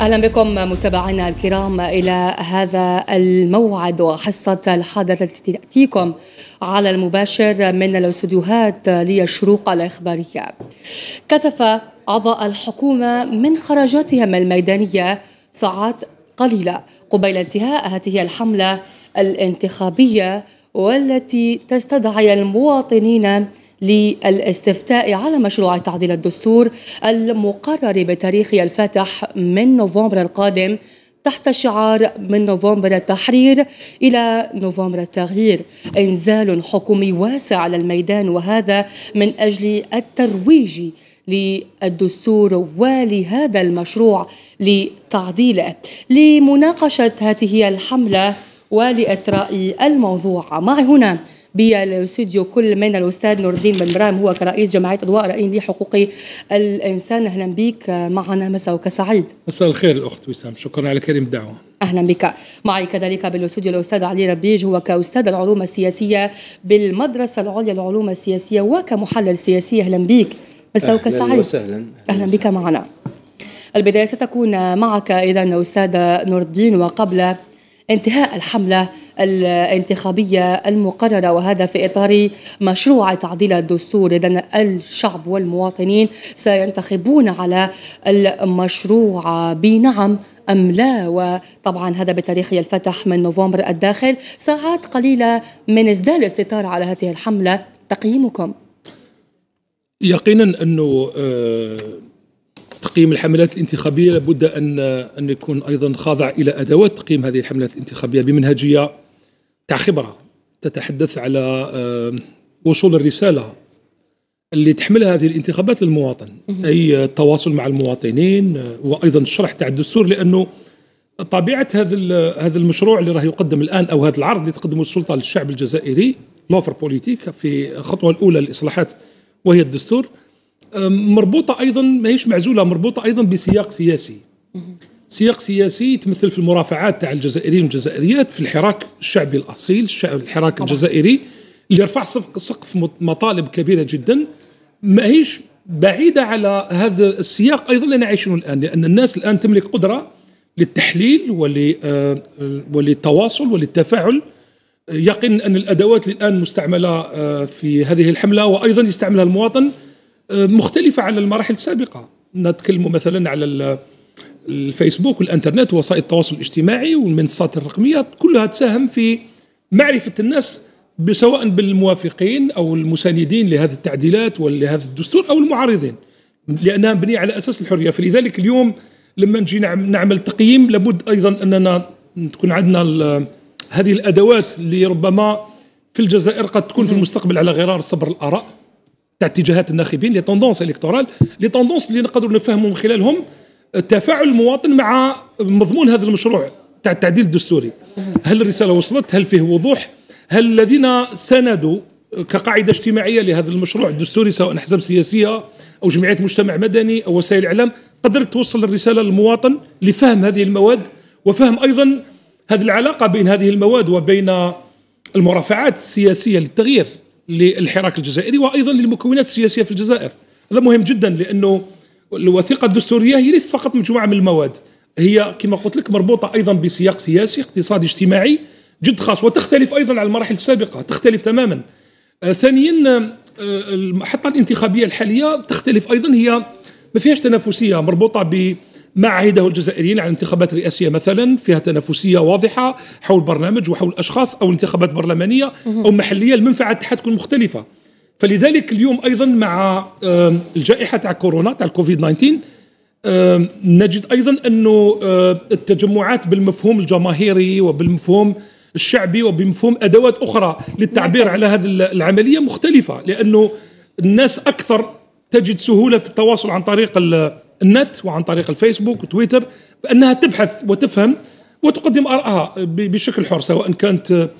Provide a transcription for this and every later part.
اهلا بكم متابعينا الكرام الى هذا الموعد وحصه الحادثه التي تاتيكم على المباشر من الاستديوهات للشروق الاخباريه. كثف اعضاء الحكومه من خرجاتهم الميدانيه ساعات قليله قبيل انتهاء هذه الحمله الانتخابيه والتي تستدعي المواطنين للاستفتاء على مشروع تعديل الدستور المقرر بتاريخ الفتح من نوفمبر القادم تحت شعار من نوفمبر التحرير إلى نوفمبر التغيير إنزال حكومي واسع على الميدان وهذا من أجل الترويج للدستور ولهذا المشروع لتعديله لمناقشة هذه الحملة ولاطراء الموضوع معي هنا بالاستوديو كل من الاستاذ نور الدين بن برام هو كرئيس جمعيه اضواء رأيين لحقوق الانسان اهلا بك معنا مساء سعيد مساء الخير الاخت وسام شكرا على كريم الدعوه اهلا بك معي كذلك بالاستوديو الاستاذ علي ربيج هو كاستاذ العلوم السياسيه بالمدرسه العليا للعلوم السياسيه وكمحلل سياسي اهلا بك مساء سعيد اهلا وسهلا اهلا بك معنا البدايه ستكون معك اذا استاذ نور الدين وقبل انتهاء الحمله الانتخابية المقررة وهذا في إطار مشروع تعديل الدستور إذا الشعب والمواطنين سينتخبون على المشروع بنعم أم لا وطبعا هذا بتاريخ الفتح من نوفمبر الداخل ساعات قليلة من ازدال الستار على هذه الحملة تقييمكم يقينا أنه آه، تقييم الحملات الانتخابية لابد أن آه، أن يكون أيضا خاضع إلى أدوات تقييم هذه الحملات الانتخابية بمنهجية تاع خبرة تتحدث على وصول الرسالة اللي تحملها هذه الانتخابات للمواطن أي التواصل مع المواطنين آه، وأيضا الشرح تاع الدستور لأنه طبيعة هذا هذا المشروع اللي راه يقدم الآن أو هذا العرض اللي تقدمه السلطة للشعب الجزائري لوفر بوليتيك في الخطوة الأولى للإصلاحات وهي الدستور مربوطة أيضا ماهيش معزولة مربوطة أيضا بسياق سياسي سياق سياسي يتمثل في المرافعات تاع الجزائريين والجزائريات في الحراك الشعبي الاصيل الحراك طبعا. الجزائري اللي رفع سقف مطالب كبيره جدا ماهيش بعيده على هذا السياق ايضا اللي نعيشه الان لان الناس الان تملك قدره للتحليل آه، وللتواصل وللتفاعل يقين ان الادوات اللي الان مستعمله آه، في هذه الحمله وايضا يستعملها المواطن آه، مختلفه عن المراحل السابقه نتكلم مثلا على الفيسبوك والانترنت ووسائل التواصل الاجتماعي والمنصات الرقميه كلها تساهم في معرفه الناس سواء بالموافقين او المساندين لهذه التعديلات ولهذا الدستور او المعارضين لانها مبنيه على اساس الحريه فلذلك اليوم لما نجي نعم- نعمل تقييم لابد ايضا اننا تكون عندنا هذه الادوات اللي ربما في الجزائر قد تكون في المستقبل على غرار صبر الاراء تاع اتجاهات الناخبين لي توندونس الكتورال لي توندونس اللي نقدروا نفهموا من خلالهم تفاعل المواطن مع مضمون هذا المشروع تاع التعديل الدستوري هل الرساله وصلت هل فيه وضوح هل الذين سندوا كقاعده اجتماعيه لهذا المشروع الدستوري سواء احزاب سياسيه او جمعيات مجتمع مدني او وسائل الاعلام قدرت توصل الرساله للمواطن لفهم هذه المواد وفهم ايضا هذه العلاقه بين هذه المواد وبين المرافعات السياسيه للتغيير للحراك الجزائري وايضا للمكونات السياسيه في الجزائر هذا مهم جدا لانه الوثيقه الدستوريه هي ليست فقط مجموعه من المواد هي كما قلت لك مربوطه ايضا بسياق سياسي اقتصادي اجتماعي جد خاص وتختلف ايضا عن المراحل السابقه تختلف تماما آه، ثانيا آه، المحطه الانتخابيه الحاليه تختلف ايضا هي ما فيهاش تنافسيه مربوطه ب ما عهده الجزائريين على الانتخابات الرئاسيه مثلا فيها تنافسيه واضحه حول برنامج وحول اشخاص او انتخابات برلمانيه او محليه المنفعه تاعها تكون مختلفه فلذلك اليوم ايضا مع الجائحه تاع كورونا تاع الكوفيد 19 نجد ايضا انه التجمعات بالمفهوم الجماهيري وبالمفهوم الشعبي وبمفهوم ادوات اخرى للتعبير نعم. على هذه العمليه مختلفه لانه الناس اكثر تجد سهوله في التواصل عن طريق النت وعن طريق الفيسبوك وتويتر بانها تبحث وتفهم وتقدم ارائها بشكل حر سواء كانت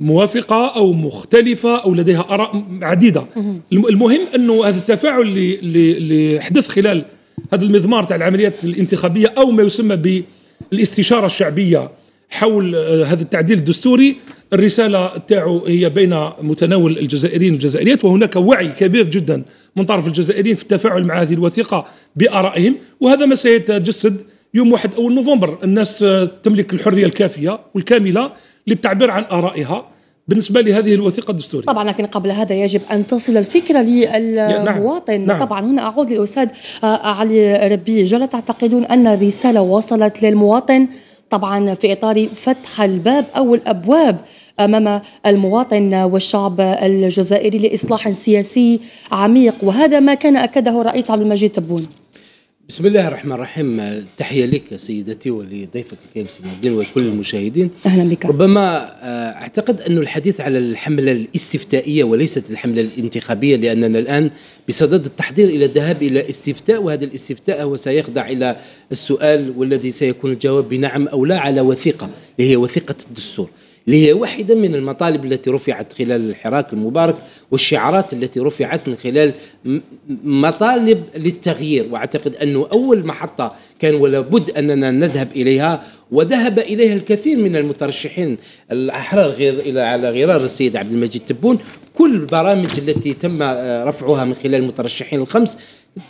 موافقة أو مختلفة أو لديها آراء عديدة المهم أنه هذا التفاعل اللي حدث خلال هذا المضمار تاع العمليات الانتخابية أو ما يسمى بالاستشارة الشعبية حول آه، هذا التعديل الدستوري الرسالة تاعو هي بين متناول الجزائريين والجزائريات وهناك وعي كبير جدا من طرف الجزائريين في التفاعل مع هذه الوثيقة بآرائهم وهذا ما سيتجسد يوم 1 اول نوفمبر الناس آه، تملك الحريه الكافيه والكامله للتعبير عن ارائها بالنسبه لهذه الوثيقه الدستوريه طبعا لكن قبل هذا يجب ان تصل الفكره للمواطن نعم. نعم. طبعا هنا اعود للاستاذ آه، علي ربي جل تعتقدون ان الرساله وصلت للمواطن طبعا في اطار فتح الباب او الابواب امام المواطن والشعب الجزائري لاصلاح سياسي عميق وهذا ما كان اكده الرئيس عبد المجيد تبون بسم الله الرحمن الرحيم تحية لك سيدتي ولضيفك يمس الدين وكل المشاهدين أهلا بك ربما آه، أعتقد أن الحديث على الحملة الاستفتائية وليست الحملة الانتخابية لأننا الآن بصدد التحضير إلى الذهاب إلى استفتاء وهذا الاستفتاء هو سيخضع إلى السؤال والذي سيكون الجواب بنعم أو لا على وثيقة اللي هي وثيقة الدستور اللي هي واحدة من المطالب التي رفعت خلال الحراك المبارك والشعارات التي رفعت من خلال مطالب للتغيير وأعتقد أنه أول محطة كان ولابد أننا نذهب إليها وذهب إليها الكثير من المترشحين الأحرار غير إلى على غرار السيد عبد المجيد تبون كل البرامج التي تم آه، رفعها من خلال المترشحين الخمس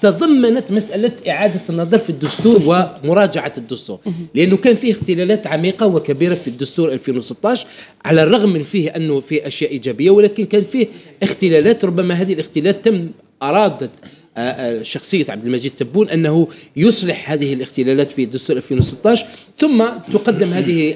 تضمنت مسألة إعادة النظر في الدستور, الدستور. ومراجعة الدستور لأنه كان فيه اختلالات عميقة وكبيرة في الدستور 2016 على الرغم من فيه أنه فيه أشياء إيجابية ولكن كان فيه اختلالات ربما هذه الاختلالات تم أرادت آه، آه، شخصية عبد المجيد تبون أنه يصلح هذه الاختلالات في دستور 2016 ثم تقدم هذه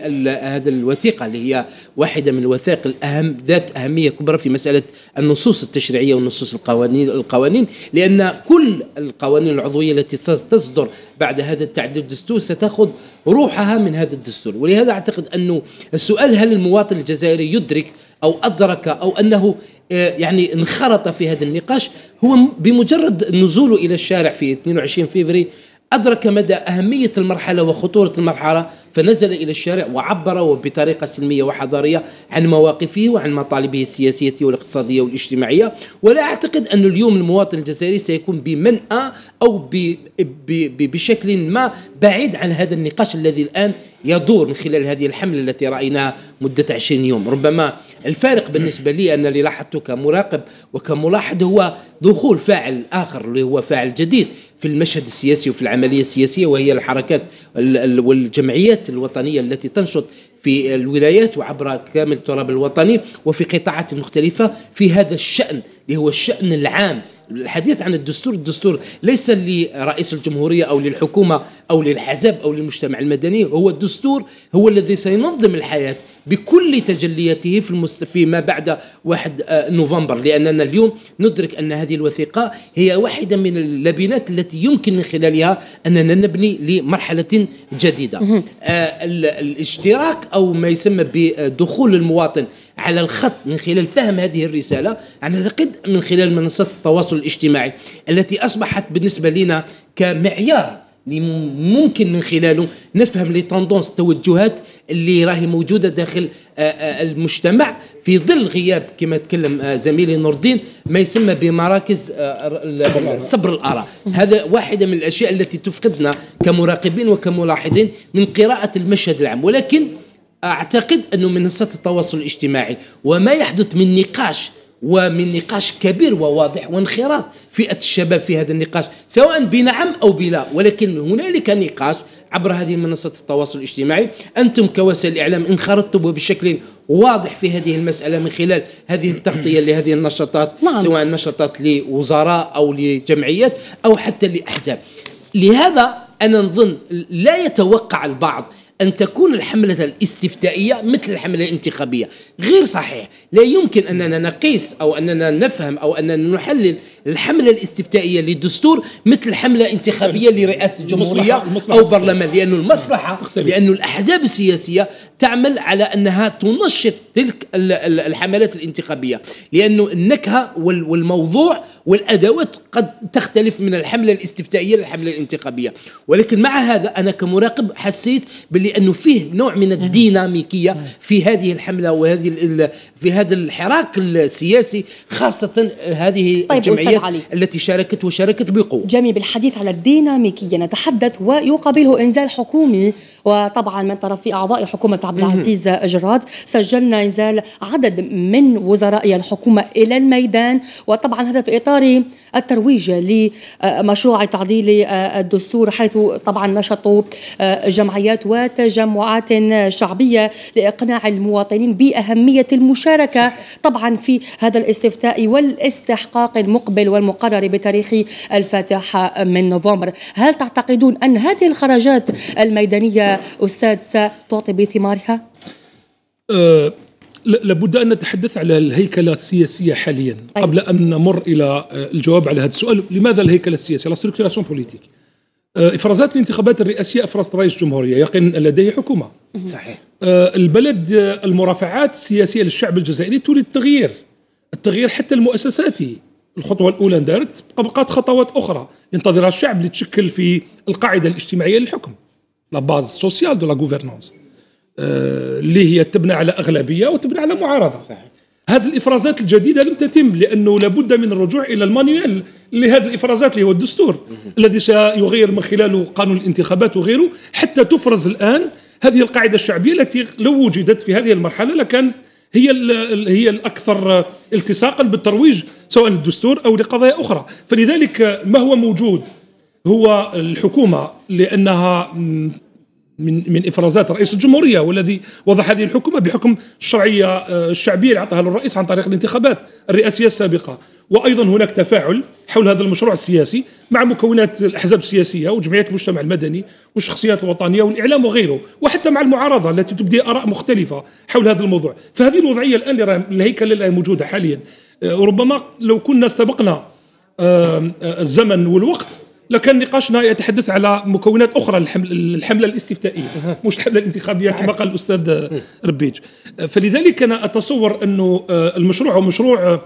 هذا الوثيقة اللي هي واحدة من الوثائق الأهم ذات أهمية كبرى في مسألة النصوص التشريعية والنصوص القوانين القوانين لأن كل القوانين العضوية التي ستصدر بعد هذا التعديل الدستور ستأخذ روحها من هذا الدستور ولهذا أعتقد أنه السؤال هل المواطن الجزائري يدرك او ادرك او انه آه، يعني انخرط في هذا النقاش هو بمجرد نزوله الى الشارع في 22 فبراير أدرك مدى أهمية المرحلة وخطورة المرحلة فنزل إلى الشارع وعبر بطريقة سلمية وحضارية عن مواقفه وعن مطالبه السياسية والاقتصادية والاجتماعية ولا أعتقد أن اليوم المواطن الجزائري سيكون بمنأى أو بشكل ما بعيد عن هذا النقاش الذي الآن يدور من خلال هذه الحملة التي رأيناها مدة 20 يوم ربما الفارق بالنسبة لي أنا اللي لاحظته كمراقب وكملاحظ هو دخول فاعل آخر اللي هو فاعل جديد في المشهد السياسي وفي العملية السياسية وهي الحركات والجمعيات الوطنية التي تنشط في الولايات وعبر كامل التراب الوطني وفي قطاعات مختلفة في هذا الشأن اللي هو الشأن العام الحديث عن الدستور الدستور ليس لرئيس الجمهورية أو للحكومة أو للحزب أو للمجتمع المدني هو الدستور هو الذي سينظم الحياة بكل تجلياته في المست... فيما بعد 1 آه، نوفمبر لأننا اليوم ندرك أن هذه الوثيقة هي واحدة من اللبنات التي يمكن من خلالها أننا نبني لمرحلة جديدة آه، الاشتراك أو ما يسمى بدخول المواطن على الخط من خلال فهم هذه الرسالة يعني أعتقد من خلال منصات التواصل الاجتماعي التي أصبحت بالنسبة لنا كمعيار ممكن من خلاله نفهم لي طوندونس التوجهات اللي راهي موجوده داخل آه، آه، المجتمع في ظل غياب كما تكلم آه، زميلي نور الدين ما يسمى بمراكز صبر الاراء هذا واحده من الاشياء التي تفقدنا كمراقبين وكملاحظين من قراءه المشهد العام ولكن اعتقد انه منصات التواصل الاجتماعي وما يحدث من نقاش ومن نقاش كبير وواضح وانخراط فئه الشباب في هذا النقاش سواء بنعم او بلا ولكن هنالك نقاش عبر هذه منصات التواصل الاجتماعي انتم كوسائل الاعلام انخرطتم بشكل واضح في هذه المساله من خلال هذه التغطيه لهذه النشاطات نعم. سواء نشاطات لوزراء او لجمعيات او حتى لاحزاب لهذا انا نظن لا يتوقع البعض أن تكون الحملة الاستفتائية مثل الحملة الانتخابية غير صحيح لا يمكن أننا نقيس أو أننا نفهم أو أننا نحلل الحملة الاستفتائية للدستور مثل حملة انتخابية لرئاسة الجمهورية أو برلمان لأن المصلحة لأن الأحزاب السياسية تعمل على أنها تنشط تلك الحملات الانتخابية لأن النكهة والموضوع والأدوات قد تختلف من الحملة الاستفتائية للحملة الانتخابية ولكن مع هذا أنا كمراقب حسيت بلي أنه فيه نوع من الديناميكية في هذه الحملة وهذه في هذا الحراك السياسي خاصة هذه طيب الجمعية الحديث علي. التي شاركت وشاركت بقوة جميل بالحديث على الديناميكية نتحدث ويقابله إنزال حكومي وطبعا من طرف اعضاء حكومه عبد العزيز جراد سجلنا انزال عدد من وزراء الحكومه الى الميدان وطبعا هذا في اطار الترويج لمشروع تعديل الدستور حيث طبعا نشطوا جمعيات وتجمعات شعبيه لاقناع المواطنين باهميه المشاركه طبعا في هذا الاستفتاء والاستحقاق المقبل والمقرر بتاريخ الفاتحه من نوفمبر هل تعتقدون ان هذه الخرجات الميدانيه أستاذ ستعطي بثمارها؟ أه لابد ان نتحدث على الهيكله السياسيه حاليا طيب. قبل ان نمر الى أه، الجواب على هذا السؤال لماذا الهيكله السياسيه لا ستركتوراسيون أه، بوليتيك افرازات الانتخابات الرئاسيه افرزت رئيس جمهوريه يقين لديه حكومه صحيح أه، البلد المرافعات السياسيه للشعب الجزائري تريد التغيير التغيير حتى المؤسساتي الخطوه الاولى دارت بقات خطوات اخرى ينتظرها الشعب لتشكل في القاعده الاجتماعيه للحكم لا باز سوسيال دو لا غوفرنونس اللي هي تبنى على اغلبيه وتبنى على معارضه صحيح هذه الافرازات الجديده لم تتم لانه لابد من الرجوع الى المانيوال لهذه الافرازات اللي هو الدستور الذي سيغير من خلاله قانون الانتخابات وغيره حتى تفرز الان هذه القاعده الشعبيه التي لو وجدت في هذه المرحله لكانت هي هي الاكثر التصاقا بالترويج سواء للدستور او لقضايا اخرى فلذلك ما هو موجود هو الحكومه لانها من من افرازات رئيس الجمهوريه والذي وضع هذه الحكومه بحكم الشرعيه آه، الشعبيه اللي اعطاها للرئيس عن طريق الانتخابات الرئاسيه السابقه وايضا هناك تفاعل حول هذا المشروع السياسي مع مكونات الاحزاب السياسيه وجمعيات المجتمع المدني والشخصيات الوطنيه والاعلام وغيره وحتى مع المعارضه التي تبدي اراء مختلفه حول هذا الموضوع فهذه الوضعيه الان الهيكله اللي موجوده حاليا آه، ربما لو كنا استبقنا آه، الزمن والوقت لكان نقاشنا يتحدث على مكونات اخرى للحمله الحمله الاستفتائيه مش الحمله الانتخابيه كما قال الاستاذ ربيج فلذلك انا اتصور انه آه، المشروع هو مشروع آه،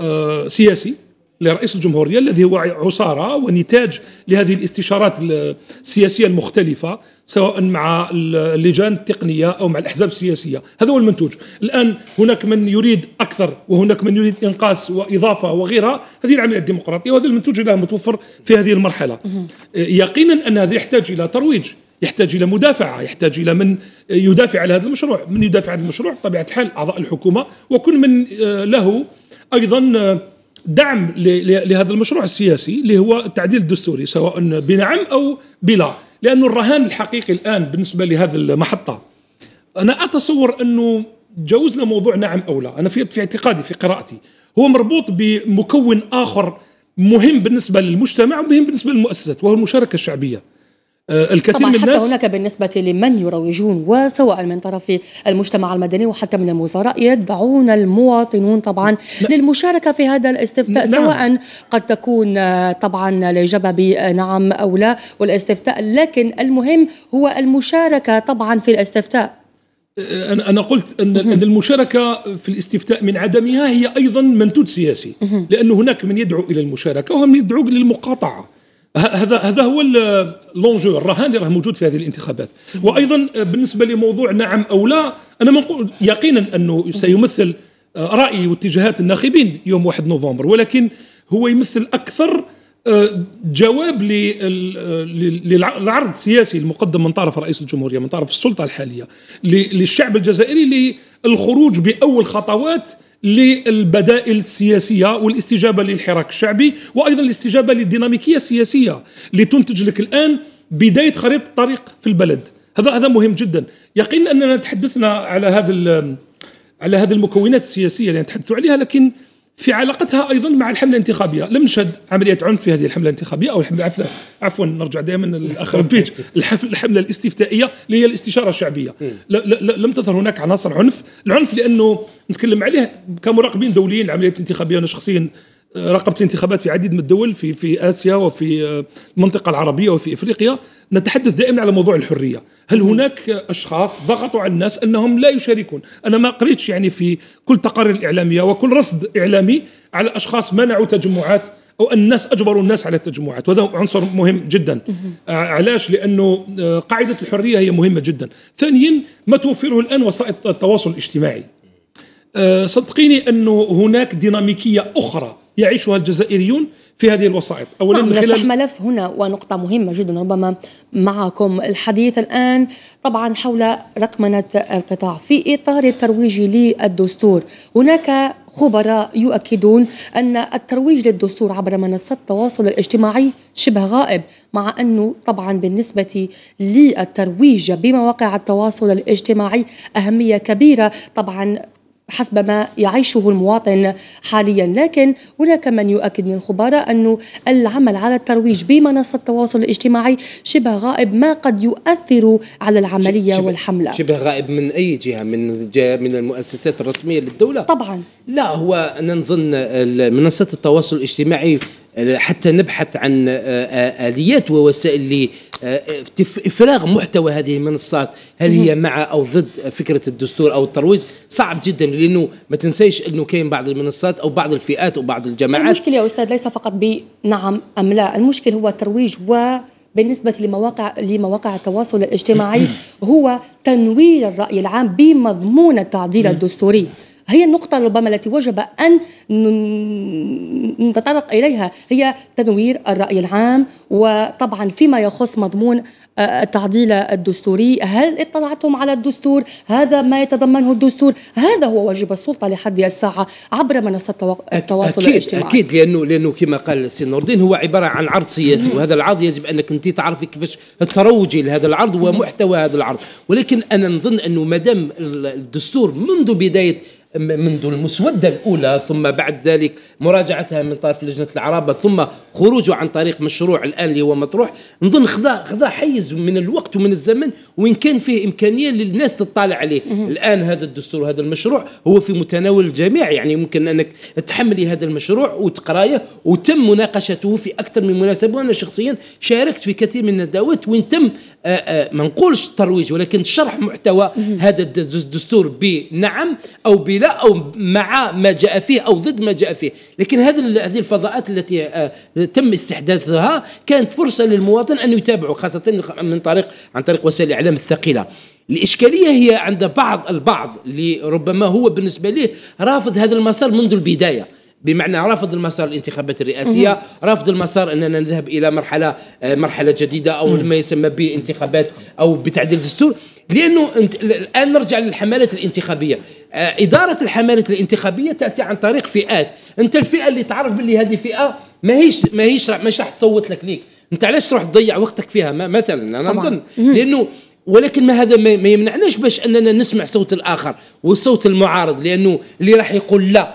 آه، سياسي لرئيس الجمهوريه الذي هو عصاره ونتاج لهذه الاستشارات السياسيه المختلفه سواء مع اللجان التقنيه او مع الاحزاب السياسيه، هذا هو المنتوج، الان هناك من يريد اكثر وهناك من يريد انقاص واضافه وغيرها، هذه العمليه الديمقراطيه وهذا المنتوج له متوفر في هذه المرحله. يقينا ان هذا يحتاج الى ترويج، يحتاج الى مدافعه، يحتاج الى من يدافع على هذا المشروع، من يدافع عن المشروع بطبيعه الحال اعضاء الحكومه وكل من آه، له ايضا آه، دعم لهذا المشروع السياسي اللي هو التعديل الدستوري سواء بنعم او بلا لأن الرهان الحقيقي الآن بالنسبة لهذه المحطة أنا أتصور أنه جوزنا موضوع نعم أو لا أنا في, في اعتقادي في قراءتي هو مربوط بمكون آخر مهم بالنسبة للمجتمع ومهم بالنسبة للمؤسسات وهو المشاركة الشعبية آه، الكثير طبعا من الناس حتى هناك بالنسبة لمن يروجون وسواء من طرف المجتمع المدني وحتى من الوزراء يدعون المواطنون طبعا لا. للمشاركة في هذا الاستفتاء نعم. سواء قد تكون آه، طبعا الإجابة بنعم آه، أو لا والاستفتاء لكن المهم هو المشاركة طبعا في الاستفتاء أنا قلت أن أن المشاركة في الاستفتاء من عدمها هي أيضا منتوج سياسي لأن هناك من يدعو إلى المشاركة وهم يدعو للمقاطعة هذا هذا هو لونجو الرهان اللي راه موجود في هذه الانتخابات وايضا آه، بالنسبه لموضوع نعم او لا انا منقول يقينا انه سيمثل آه، رايي واتجاهات الناخبين يوم 1 نوفمبر ولكن هو يمثل اكثر آه، جواب للعرض السياسي المقدم من طرف رئيس الجمهوريه من طرف السلطه الحاليه للشعب الجزائري للخروج باول خطوات للبدائل السياسيه والاستجابه للحراك الشعبي وايضا الاستجابه للديناميكيه السياسيه لتنتج لك الان بدايه خريطه الطريق في البلد هذا هذا مهم جدا يقين اننا تحدثنا على هذا على هذه المكونات السياسيه اللي نتحدث عليها لكن في علاقتها ايضا مع الحمله الانتخابيه لم نشهد عمليه عنف في هذه الحمله الانتخابيه او الحمله عفوا عفوا نرجع دائما للاخر بيج الحمله الاستفتائيه اللي هي الاستشاره الشعبيه لم تظهر هناك عناصر عنف العنف لانه نتكلم عليه كمراقبين دوليين العمليات الانتخابيه انا شخصيا آه، راقبت الانتخابات في عديد من الدول في في اسيا وفي آه، المنطقه العربيه وفي افريقيا نتحدث دائما على موضوع الحريه هل هناك اشخاص ضغطوا على الناس انهم لا يشاركون انا ما قريتش يعني في كل تقارير الاعلاميه وكل رصد اعلامي على اشخاص منعوا تجمعات او الناس اجبروا الناس على التجمعات وهذا عنصر مهم جدا آه، علاش لانه آه، قاعده الحريه هي مهمه جدا ثانيا ما توفره الان وسائل التواصل الاجتماعي آه، صدقيني انه هناك ديناميكيه اخرى يعيشها الجزائريون في هذه الوسائط اولا نعم، من خلال ملف هنا ونقطه مهمه جدا ربما معكم الحديث الان طبعا حول رقمنه القطاع في اطار الترويج للدستور هناك خبراء يؤكدون أن الترويج للدستور عبر منصات التواصل الاجتماعي شبه غائب مع أنه طبعا بالنسبة للترويج بمواقع التواصل الاجتماعي أهمية كبيرة طبعا حسب ما يعيشه المواطن حاليا لكن هناك من يؤكد من الخبراء أن العمل على الترويج بمنصة التواصل الاجتماعي شبه غائب ما قد يؤثر على العملية شبه والحملة شبه غائب من أي جهة من من المؤسسات الرسمية للدولة طبعا لا هو أنا نظن منصة التواصل الاجتماعي حتى نبحث عن آه، آه، اليات ووسائل لافراغ آه، محتوى هذه المنصات هل هي مع او ضد فكره الدستور او الترويج صعب جدا لانه ما تنسيش انه كاين بعض المنصات او بعض الفئات وبعض الجماعات المشكل يا استاذ ليس فقط بنعم ام لا المشكل هو الترويج و بالنسبة لمواقع لمواقع التواصل الاجتماعي هو تنوير الرأي العام بمضمون التعديل الدستوري هي النقطة ربما التي وجب أن نتطرق إليها هي تنوير الرأي العام وطبعا فيما يخص مضمون آه، التعديل الدستوري هل اطلعتم على الدستور هذا ما يتضمنه الدستور هذا هو واجب السلطة لحد الساعة عبر منصة التواصل أكيد الاجتماعي أكيد لأنه لأنه كما قال السي نور الدين هو عبارة عن عرض سياسي وهذا العرض يجب أنك أنت تعرفي كيفاش تروجي لهذا العرض ومحتوى هذا العرض ولكن أنا نظن أنه مدام الدستور منذ بداية منذ المسودة الأولى ثم بعد ذلك مراجعتها من طرف لجنة العرابة ثم خروجه عن طريق مشروع الآن اللي هو مطروح نظن خذا خذا حيز من الوقت ومن الزمن وإن كان فيه إمكانية للناس تطالع عليه الآن هذا الدستور وهذا المشروع هو في متناول الجميع يعني ممكن أنك تحملي هذا المشروع وتقرايه وتم مناقشته في أكثر من مناسبة وأنا شخصيا شاركت في كثير من الندوات وان تم آه، آه، ما نقولش ترويج ولكن شرح محتوى هذا الدستور بنعم أو بلا الى او مع ما جاء فيه او ضد ما جاء فيه لكن هذه هذه الفضاءات التي آه، تم استحداثها كانت فرصه للمواطن ان يتابعه خاصه من طريق عن طريق وسائل الاعلام الثقيله الإشكالية هي عند بعض البعض اللي ربما هو بالنسبة له رافض هذا المسار منذ البداية بمعنى رفض المسار الانتخابات الرئاسيه رفض المسار اننا نذهب الى مرحله آه، مرحله جديده او ما يسمى بانتخابات او بتعديل الدستور، لانه انت الان نرجع للحملات الانتخابيه آه، اداره الحملات الانتخابيه تاتي عن طريق فئات انت الفئه اللي تعرف باللي هذه فئه ماهيش ماهيش مش راح تصوت لك ليك انت علاش تروح تضيع وقتك فيها مثلا انا نظن لانه ولكن ما هذا ما يمنعناش باش اننا نسمع صوت الاخر وصوت المعارض لانه اللي راح يقول لا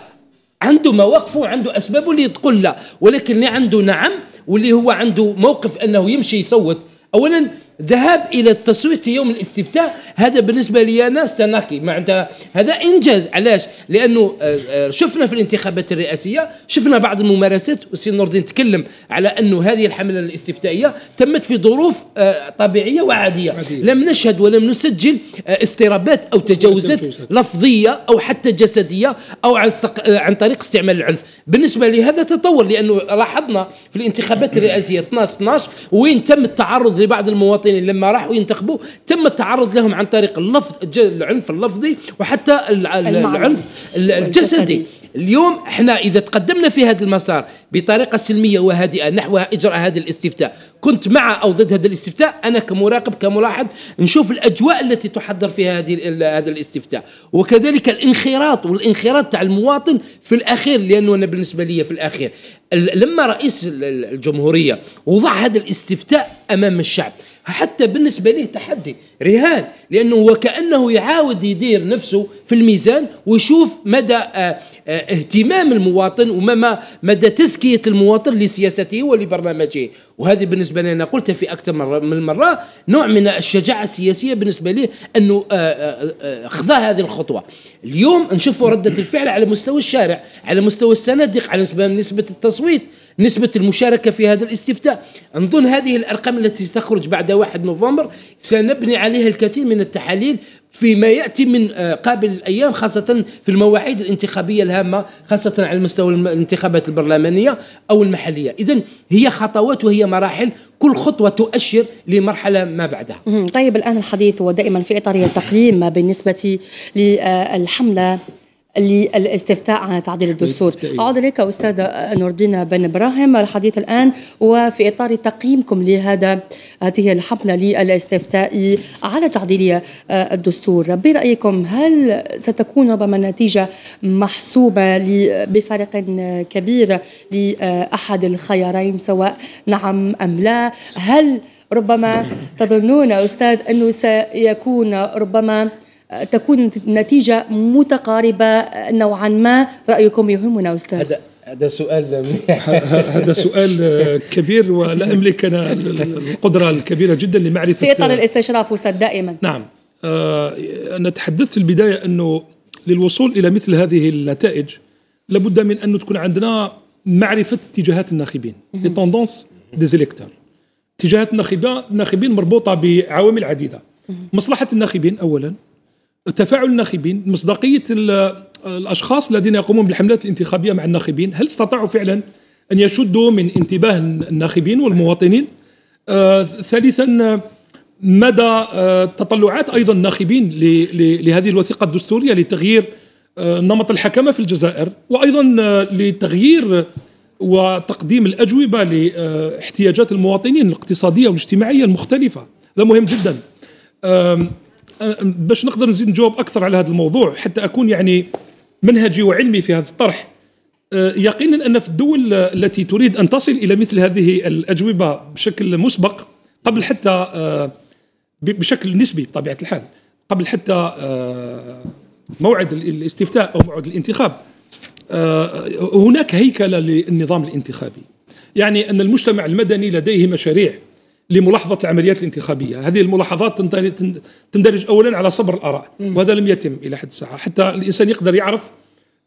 عنده مواقف وعنده أسباب اللي تقول لا ولكن اللي عنده نعم واللي هو عنده موقف انه يمشي يصوت اولا ذهاب الى التصويت يوم الاستفتاء هذا بالنسبه لي انا سناكي معناتها هذا انجاز علاش لانه آه، آه، شفنا في الانتخابات الرئاسيه شفنا بعض الممارسات والسي نور الدين تكلم على انه هذه الحمله الاستفتائيه تمت في ظروف آه، طبيعيه وعاديه عادية. لم نشهد ولم نسجل اضطرابات او تجاوزات لفظيه او حتى جسديه او عن عن طريق استعمال العنف بالنسبه لهذا تطور لانه لاحظنا في الانتخابات الرئاسيه 12 12 وين تم التعرض لبعض المواطنين الباطني لما راحوا ينتخبوا تم التعرض لهم عن طريق اللفظ العنف اللفظي وحتى العنف الجسدي اليوم احنا اذا تقدمنا في هذا المسار بطريقه سلميه وهادئه نحو اجراء هذا الاستفتاء كنت مع او ضد هذا الاستفتاء انا كمراقب كملاحظ نشوف الاجواء التي تحضر فيها هذه هذا الاستفتاء وكذلك الانخراط والانخراط تاع المواطن في الاخير لانه انا بالنسبه لي في الاخير لما رئيس الجمهوريه وضع هذا الاستفتاء امام الشعب حتى بالنسبة له تحدي رهان لأنه وكأنه يعاود يدير نفسه في الميزان ويشوف مدى آه، آه، اهتمام المواطن وما مدى تزكية المواطن لسياسته ولبرنامجه وهذه بالنسبة لي أنا قلتها في أكثر من مرة نوع من الشجاعة السياسية بالنسبة لي أنه آه، خذا هذه الخطوة اليوم نشوفوا ردة الفعل على مستوى الشارع على مستوى السندق على نسبة التصويت نسبة المشاركة في هذا الاستفتاء نظن هذه الأرقام التي ستخرج بعد 1 نوفمبر سنبني عليها الكثير من التحاليل فيما ياتي من آه، قابل الايام خاصه في المواعيد الانتخابيه الهامه خاصه على مستوى الانتخابات البرلمانيه او المحليه، اذا هي خطوات وهي مراحل كل خطوه تؤشر لمرحله ما بعدها. طيب الان الحديث ودائما في اطار التقييم بالنسبه للحمله للاستفتاء عن تعديل الدستور إيه. أعود إليك أستاذ نور الدين بن إبراهيم الحديث الآن وفي إطار تقييمكم لهذا هذه الحملة للاستفتاء على تعديل آه، الدستور برأيكم هل ستكون ربما النتيجة محسوبة بفارق كبير لأحد الخيارين سواء نعم أم لا هل ربما تظنون أستاذ أنه سيكون ربما تكون نتيجة متقاربة نوعا ما رأيكم يهمنا أستاذ هذا هذا سؤال هذا سؤال كبير ولا أملك أنا القدرة الكبيرة جدا لمعرفة في إطار الاستشراف أستاذ دائما نعم آه، أنا تحدثت في البداية أنه للوصول إلى مثل هذه النتائج لابد من أن تكون عندنا معرفة اتجاهات الناخبين لي ديزيليكتر اتجاهات الناخبين مربوطة بعوامل عديدة مصلحة الناخبين أولا تفاعل الناخبين مصداقيه الاشخاص الذين يقومون بالحملات الانتخابيه مع الناخبين هل استطاعوا فعلا ان يشدوا من انتباه الناخبين والمواطنين آه ثالثا مدى آه تطلعات ايضا الناخبين لهذه الوثيقه الدستوريه لتغيير آه نمط الحكمه في الجزائر وايضا آه، لتغيير وتقديم الاجوبه لاحتياجات المواطنين الاقتصاديه والاجتماعيه المختلفه هذا مهم جدا باش نقدر نزيد نجاوب اكثر على هذا الموضوع حتى اكون يعني منهجي وعلمي في هذا الطرح آه، يقينا ان في الدول التي تريد ان تصل الى مثل هذه الاجوبه بشكل مسبق قبل حتى آه، بشكل نسبي بطبيعه الحال قبل حتى آه، موعد الاستفتاء او موعد الانتخاب هناك هيكله للنظام الانتخابي يعني ان المجتمع المدني لديه مشاريع لملاحظه العمليات الانتخابيه، هذه الملاحظات تندرج اولا على صبر الاراء وهذا لم يتم الى حد الساعه، حتى الانسان يقدر يعرف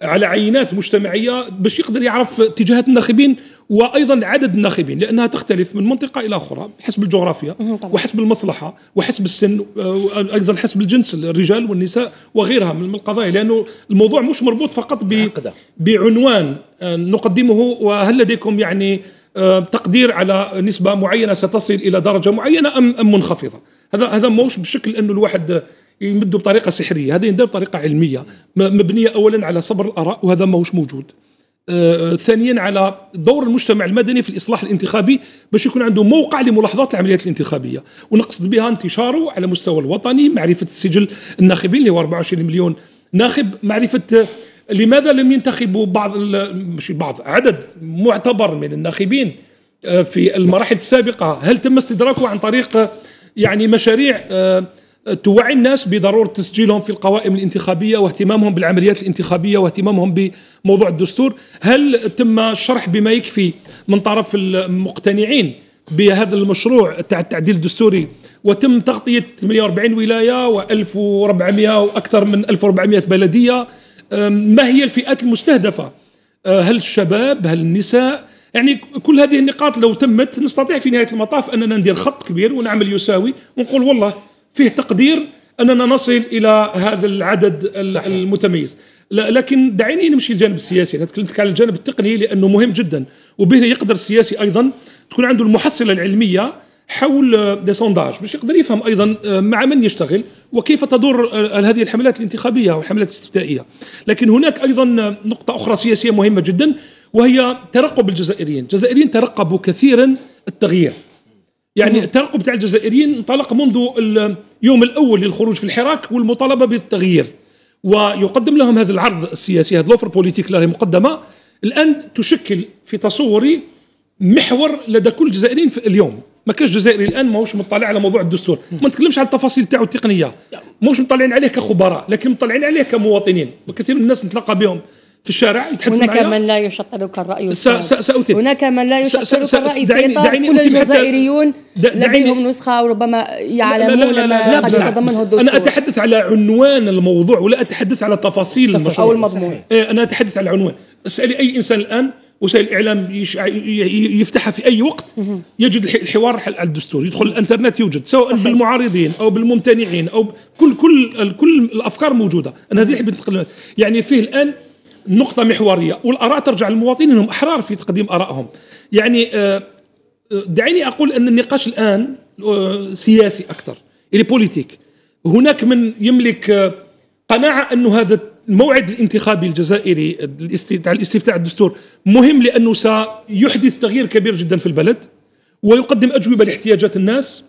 على عينات مجتمعيه باش يقدر يعرف اتجاهات الناخبين وايضا عدد الناخبين لانها تختلف من منطقه الى اخرى حسب الجغرافيا وحسب المصلحه وحسب السن وأيضا حسب الجنس الرجال والنساء وغيرها من القضايا لانه الموضوع مش مربوط فقط بعنوان آه، نقدمه وهل لديكم يعني آه، تقدير على نسبه معينه ستصل الى درجه معينه ام ام منخفضه هذا هذا موش بشكل انه الواحد يمده بطريقه سحريه هذا يندر بطريقه علميه مبنيه اولا على صبر الاراء وهذا ماهوش موجود آه، ثانيا على دور المجتمع المدني في الاصلاح الانتخابي باش يكون عنده موقع لملاحظات العمليات الانتخابيه ونقصد بها انتشاره على مستوى الوطني معرفه السجل الناخبين اللي هو 24 مليون ناخب معرفه لماذا لم ينتخبوا بعض مش بعض عدد معتبر من الناخبين آه، في المراحل السابقة هل تم استدراكه عن طريق آه، يعني مشاريع آه، توعي الناس بضرورة تسجيلهم في القوائم الانتخابية واهتمامهم بالعمليات الانتخابية واهتمامهم بموضوع الدستور هل تم الشرح بما يكفي من طرف المقتنعين بهذا المشروع تاع التعديل الدستوري وتم تغطية 48 ولاية و1400 وأكثر من 1400 بلدية ما هي الفئات المستهدفة أه، هل الشباب هل النساء يعني كل هذه النقاط لو تمت نستطيع في نهاية المطاف أننا ندير خط كبير ونعمل يساوي ونقول والله فيه تقدير أننا نصل إلى هذا العدد صحيح. المتميز لكن دعيني نمشي للجانب السياسي انا تكلمتك على الجانب التقني لانه مهم جدا وبه يقدر السياسي ايضا تكون عنده المحصله العلميه حول دي آه، سونداج باش يقدر يفهم ايضا آه، مع من يشتغل وكيف تدور آه، هذه الحملات الانتخابيه والحملات الاستفتائيه لكن هناك ايضا نقطه اخرى سياسيه مهمه جدا وهي ترقب الجزائريين الجزائريين ترقبوا كثيرا التغيير يعني الترقب تاع الجزائريين انطلق منذ اليوم الاول للخروج في الحراك والمطالبه بالتغيير ويقدم لهم هذا العرض السياسي هذا لوفر بوليتيك اللي مقدمه الان تشكل في تصوري محور لدى كل الجزائريين في اليوم ما كانش جزائري الان ماهوش مطلع على موضوع الدستور ما نتكلمش على التفاصيل تاعو التقنيه ماهوش مطلعين عليه كخبراء لكن مطلعين عليه كمواطنين وكثير من الناس نتلاقى بهم في الشارع يتحدث هناك معنا. من لا يشطلك الرأي سأتم هناك من لا يشطلك الرأي في إطار كل الجزائريون لديهم نسخة وربما يعلمون ما قد يتضمنه الدستور أنا أتحدث على عنوان الموضوع ولا أتحدث على تفاصيل المشروع أو المضمون إيه، أنا أتحدث على عنوان اسألي أي إنسان الآن وسائل الاعلام يشع... يفتحها في اي وقت يجد الحوار على الدستور يدخل الانترنت يوجد سواء صحيح. بالمعارضين او بالممتنعين او كل كل كل الافكار موجوده انا هذه اللي حبيت يعني فيه الان نقطة محورية والآراء ترجع للمواطنين أنهم أحرار في تقديم آرائهم يعني آه، آه، دعيني أقول أن النقاش الآن آه، سياسي أكثر إلي بوليتيك هناك من يملك قناعة أن هذا الموعد الانتخابي الجزائري تاع الاستفتاء الدستور مهم لانه سيحدث تغيير كبير جدا في البلد ويقدم اجوبه لاحتياجات الناس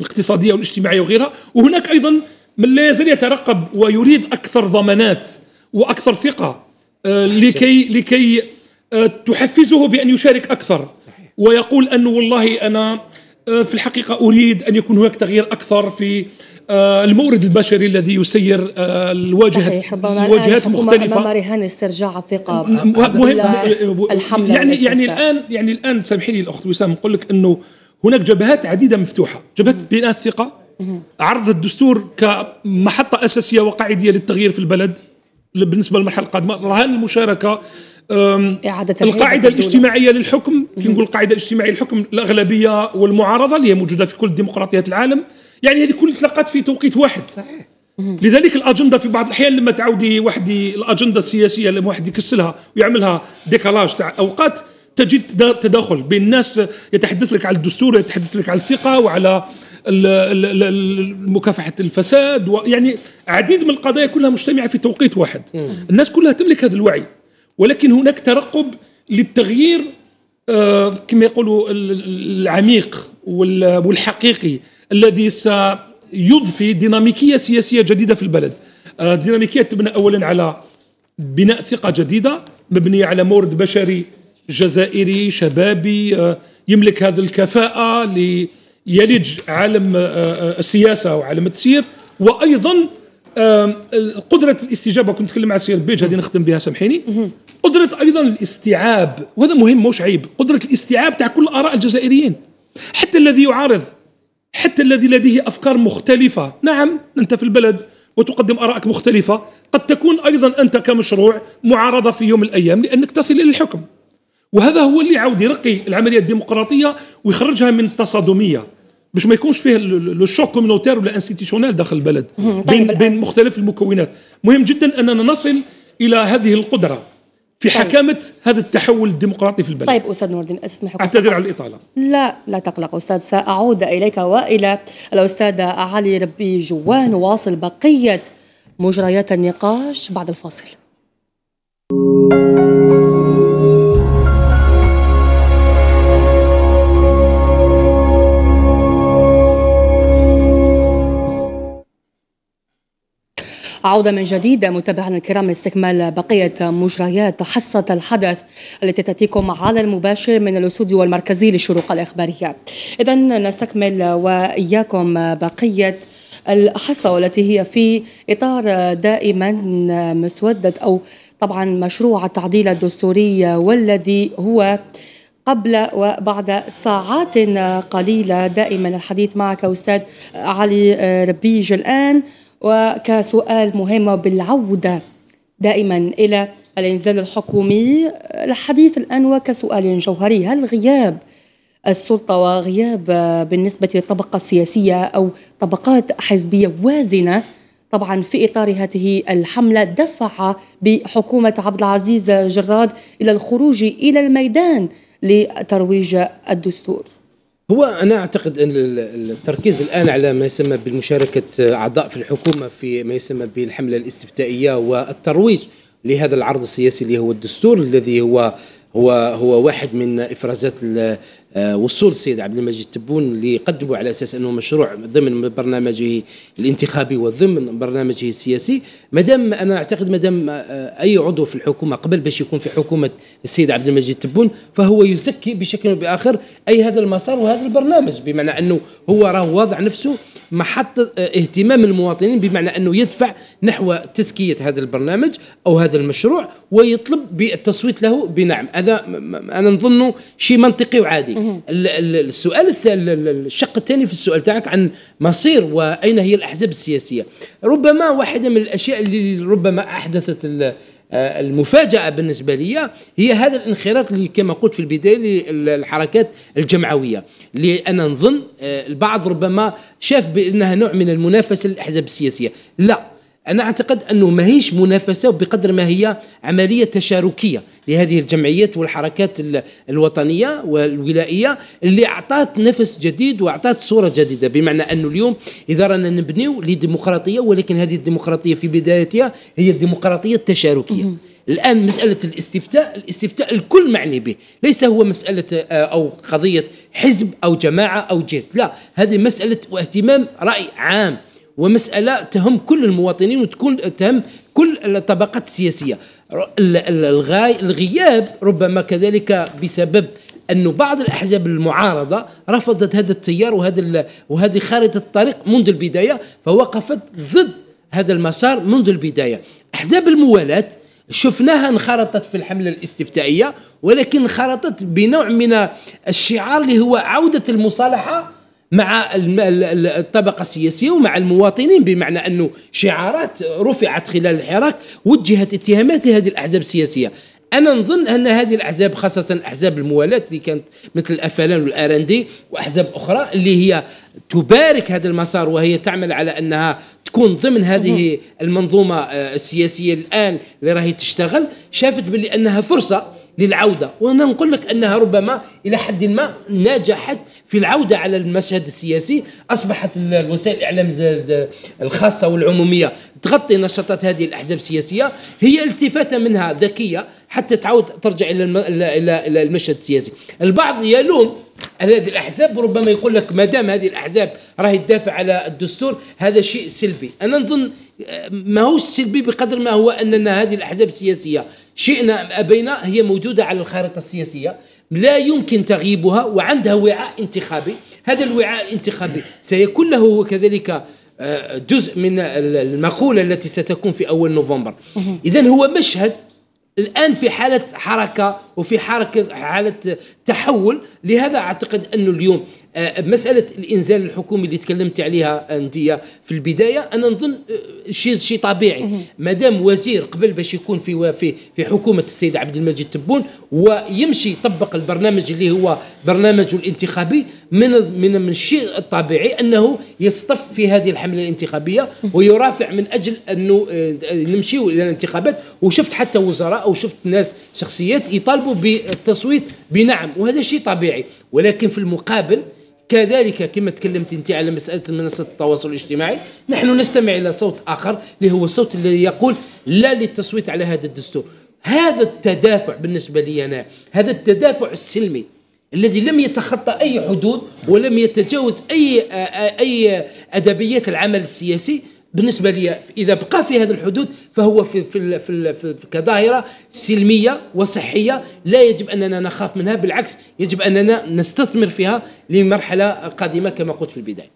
الاقتصاديه والاجتماعيه وغيرها وهناك ايضا من لا يزال يترقب ويريد اكثر ضمانات واكثر ثقه آه، لكي لكي آه، تحفزه بان يشارك اكثر ويقول انه والله انا آه، في الحقيقه اريد ان يكون هناك تغيير اكثر في آه، المورد البشري الذي يسير آه، الواجهه صحيح ربما الواجهات المختلفه امام رهان استرجاع الثقه مهم الحمله يعني يعني الان يعني الان سامحيني الاخت وسام نقول لك انه هناك جبهات عديده مفتوحه جبهه بناء الثقه عرض الدستور كمحطه اساسيه وقاعديه للتغيير في البلد بالنسبه للمرحله القادمه رهان المشاركه إعادة القاعدة الاجتماعية للحكم كي نقول القاعدة الاجتماعية للحكم الأغلبية والمعارضة اللي هي موجودة في كل ديمقراطيات العالم يعني هذه كل تلقات في توقيت واحد صحيح لذلك الاجنده في بعض الاحيان لما تعودي واحد الاجنده السياسيه لما واحد يكسلها ويعملها ديكالاج تاع اوقات تجد تداخل بين الناس يتحدث لك على الدستور يتحدث لك على الثقه وعلى مكافحه الفساد ويعني عديد من القضايا كلها مجتمعه في توقيت واحد الناس كلها تملك هذا الوعي ولكن هناك ترقب للتغيير آه، كما يقولوا العميق والحقيقي الذي سيضفي ديناميكيه سياسيه جديده في البلد آه، ديناميكيه تبنى اولا على بناء ثقه جديده مبنيه على مورد بشري جزائري شبابي آه، يملك هذه الكفاءه ليلج عالم آه، السياسه وعالم التسيير وايضا قدرة الاستجابة كنت نتكلم مع سير بيج هذه نختم بها سامحيني قدرة أيضا الاستيعاب وهذا مهم مش عيب قدرة الاستيعاب تاع كل آراء الجزائريين حتى الذي يعارض حتى الذي لديه افكار مختلفه نعم انت في البلد وتقدم ارائك مختلفه قد تكون ايضا انت كمشروع معارضه في يوم من الايام لانك تصل الى الحكم وهذا هو اللي يعاود يرقي العمليه الديمقراطيه ويخرجها من التصادميه باش ما يكونش فيه لو شوك كومونتير ولا انستيتيسيونيل داخل البلد بين طيب. بين مختلف المكونات مهم جدا اننا نصل الى هذه القدره في طيب. حكامه هذا التحول الديمقراطي في البلد طيب استاذ نور الدين اسمح اعتذر على الاطاله لا لا تقلق استاذ ساعود اليك والى الاستاذ علي ربي جوان واصل بقيه مجريات النقاش بعد الفاصل عودة من جديد متابعينا الكرام لاستكمال بقية مجريات حصة الحدث التي تأتيكم على المباشر من الاستوديو المركزي للشروق الإخبارية إذا نستكمل وإياكم بقية الحصة والتي هي في إطار دائما مسودة أو طبعا مشروع التعديل الدستوري والذي هو قبل وبعد ساعات قليلة دائما الحديث معك أستاذ علي ربيج الآن وكسؤال مهم بالعودة دائما إلى الإنزال الحكومي الحديث الآن وكسؤال جوهري هل غياب السلطة وغياب بالنسبة للطبقة السياسية أو طبقات حزبية وازنة طبعا في اطار هذه الحمله دفع بحكومه عبد العزيز جراد الى الخروج الى الميدان لترويج الدستور هو انا اعتقد ان التركيز الان على ما يسمى بمشاركه اعضاء في الحكومه في ما يسمى بالحمله الاستفتائيه والترويج لهذا العرض السياسي اللي هو الدستور الذي هو هو هو واحد من افرازات آه، وصول السيد عبد المجيد تبون اللي يقدموا على اساس انه مشروع ضمن برنامجه الانتخابي وضمن برنامجه السياسي ما دام انا اعتقد ما دام آه، اي عضو في الحكومه قبل باش يكون في حكومه السيد عبد المجيد تبون فهو يزكي بشكل او باخر اي هذا المسار وهذا البرنامج بمعنى انه هو راه واضع نفسه محطة آه، اهتمام المواطنين بمعنى أنه يدفع نحو تزكية هذا البرنامج أو هذا المشروع ويطلب بالتصويت له بنعم هذا أنا نظنه شيء منطقي وعادي السؤال الشق الثاني في السؤال تاعك عن مصير وأين هي الأحزاب السياسية ربما واحدة من الأشياء اللي ربما أحدثت آه، المفاجأة بالنسبة لي هي هذا الانخراط اللي كما قلت في البداية للحركات الجمعوية اللي أنا نظن آه، البعض ربما شاف بأنها نوع من المنافسة للأحزاب السياسية لا أنا أعتقد أنه ما هيش منافسة بقدر ما هي عملية تشاركية لهذه الجمعيات والحركات الوطنية والولائية اللي أعطت نفس جديد وأعطت صورة جديدة بمعنى أنه اليوم إذا رانا نبنيو لديمقراطية ولكن هذه الديمقراطية في بدايتها هي الديمقراطية التشاركية الان مساله الاستفتاء الاستفتاء الكل معني به ليس هو مساله آه، او قضيه حزب او جماعه او جهه لا هذه مساله واهتمام راي عام ومساله تهم كل المواطنين وتكون تهم كل الطبقات السياسيه الغاي الغياب ربما كذلك بسبب انه بعض الاحزاب المعارضه رفضت هذا التيار وهذا وهذه خارطه الطريق منذ البدايه فوقفت ضد هذا المسار منذ البدايه احزاب الموالاه شفناها انخرطت في الحمله الاستفتائيه ولكن انخرطت بنوع من الشعار اللي هو عوده المصالحه مع الطبقة السياسية ومع المواطنين بمعنى أنه شعارات رفعت خلال الحراك وجهت اتهامات لهذه الأحزاب السياسية انا نظن ان هذه الاحزاب خاصه احزاب الموالاه اللي كانت مثل الافلان والارندي واحزاب اخرى اللي هي تبارك هذا المسار وهي تعمل على انها تكون ضمن هذه المنظومه آه، السياسيه الان اللي راهي تشتغل شافت بلي انها فرصه للعوده وانا نقول لك انها ربما الى حد ما نجحت في العوده على المشهد السياسي اصبحت الوسائل الاعلام الخاصه والعموميه تغطي نشاطات هذه الاحزاب السياسيه هي التفاته منها ذكيه حتى تعود ترجع الى الى المشهد السياسي البعض يلوم هذه الاحزاب ربما يقول لك ما دام هذه الاحزاب راهي تدافع على الدستور هذا شيء سلبي انا نظن آه، ما هو سلبي بقدر ما هو اننا هذه الاحزاب السياسيه شئنا أم أبينا هي موجودة على الخارطة السياسية لا يمكن تغييبها وعندها وعاء انتخابي هذا الوعاء الانتخابي سيكون له كذلك آه، جزء من المقولة التي ستكون في أول نوفمبر إذا هو مشهد الآن في حالة حركة وفي حركة حالة تحول لهذا أعتقد أنه اليوم آه، مساله الانزال الحكومي اللي تكلمت عليها انت في البدايه انا نظن آه، شيء شيء طبيعي مادام وزير قبل باش يكون في في في حكومه السيد عبد المجيد تبون ويمشي يطبق البرنامج اللي هو برنامجه الانتخابي من من من الشيء الطبيعي انه يصطف في هذه الحمله الانتخابيه ويرافع من اجل انه آه، نمشيو الى الانتخابات وشفت حتى وزراء او شفت ناس شخصيات يطالبوا بالتصويت بنعم وهذا شيء طبيعي ولكن في المقابل كذلك كما تكلمت انت على مساله منصه التواصل الاجتماعي نحن نستمع الى صوت اخر اللي هو الصوت الذي يقول لا للتصويت على هذا الدستور هذا التدافع بالنسبه لي انا هذا التدافع السلمي الذي لم يتخطى اي حدود ولم يتجاوز اي اي ادبيات العمل السياسي بالنسبه لي اذا بقى في هذه الحدود فهو في في في, في كظاهره سلميه وصحيه لا يجب اننا نخاف منها بالعكس يجب اننا نستثمر فيها لمرحله قادمه كما قلت في البدايه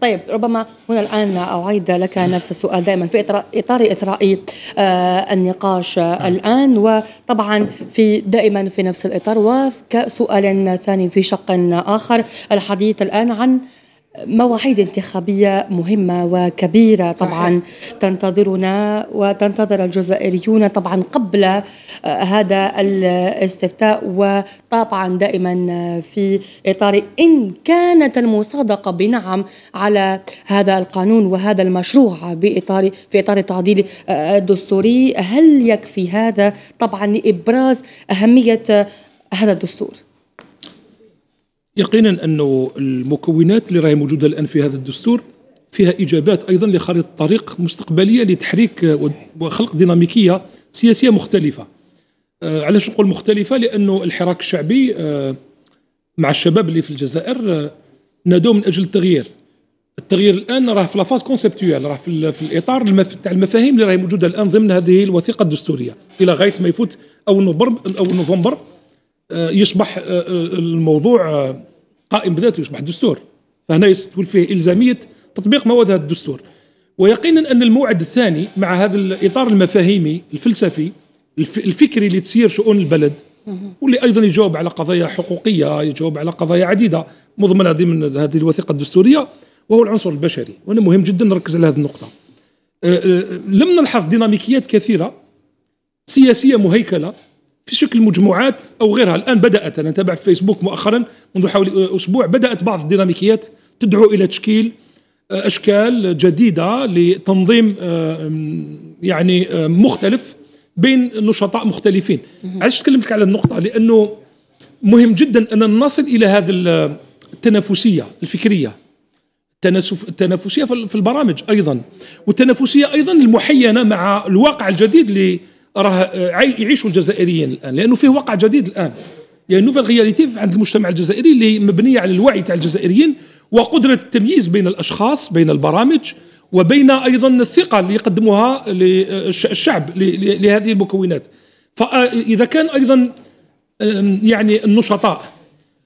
طيب ربما هنا الآن أعيد لك نفس السؤال دائما في إطار إثرائي آه، النقاش نعم. الآن وطبعا في دائما في نفس الإطار وكسؤال ثاني في شق آخر الحديث الآن عن مواعيد انتخابية مهمة وكبيرة طبعا صحيح. تنتظرنا وتنتظر الجزائريون طبعا قبل آه، هذا الاستفتاء وطبعا دائما آه، في إطار إن كانت المصادقة بنعم على هذا القانون وهذا المشروع بإطار في إطار التعديل آه، الدستوري هل يكفي هذا طبعا لإبراز أهمية هذا الدستور؟ يقينا أن المكونات اللي راهي موجودة الآن في هذا الدستور فيها إجابات أيضا لخريطة طريق مستقبلية لتحريك وخلق ديناميكية سياسية مختلفة آه، علاش نقول مختلفة لأنه الحراك الشعبي آه، مع الشباب اللي في الجزائر آه، نادوا من أجل التغيير التغيير الان راه في لافاز كونسيبتويال راه في, في الاطار المف... تاع المفاهيم اللي راهي موجوده الان ضمن هذه الوثيقه الدستوريه الى غايه ما يفوت اول نوفمبر اول نوفمبر آه، يصبح آه، آه، الموضوع قائم بذاته يصبح دستور فهنا تقول فيه إلزامية تطبيق مواد هذا الدستور ويقينا أن الموعد الثاني مع هذا الإطار المفاهيمي الفلسفي الفكري اللي تسير شؤون البلد واللي ايضا يجاوب على قضايا حقوقيه يجاوب على قضايا عديده مضمنه ضمن هذه الوثيقه الدستوريه وهو العنصر البشري وانا مهم جدا نركز على هذه النقطه لم نلحظ ديناميكيات كثيره سياسيه مهيكله في شكل مجموعات او غيرها الان بدات انا اتابع فيسبوك مؤخرا منذ حوالي اسبوع بدات بعض الديناميكيات تدعو الى تشكيل آه، اشكال جديده لتنظيم آه، يعني آه، مختلف بين نشطاء مختلفين علاش تكلمت على النقطه لانه مهم جدا ان نصل الى هذه التنافسيه الفكريه التنافسيه في البرامج ايضا والتنافسيه ايضا المحينه مع الواقع الجديد راه يعيشوا الجزائريين الان لانه فيه واقع جديد الان يعني نوفيل رياليتي عند المجتمع الجزائري اللي مبنيه على الوعي تاع الجزائريين وقدره التمييز بين الاشخاص بين البرامج وبين ايضا الثقه اللي يقدموها للشعب لهذه المكونات فاذا كان ايضا يعني النشطاء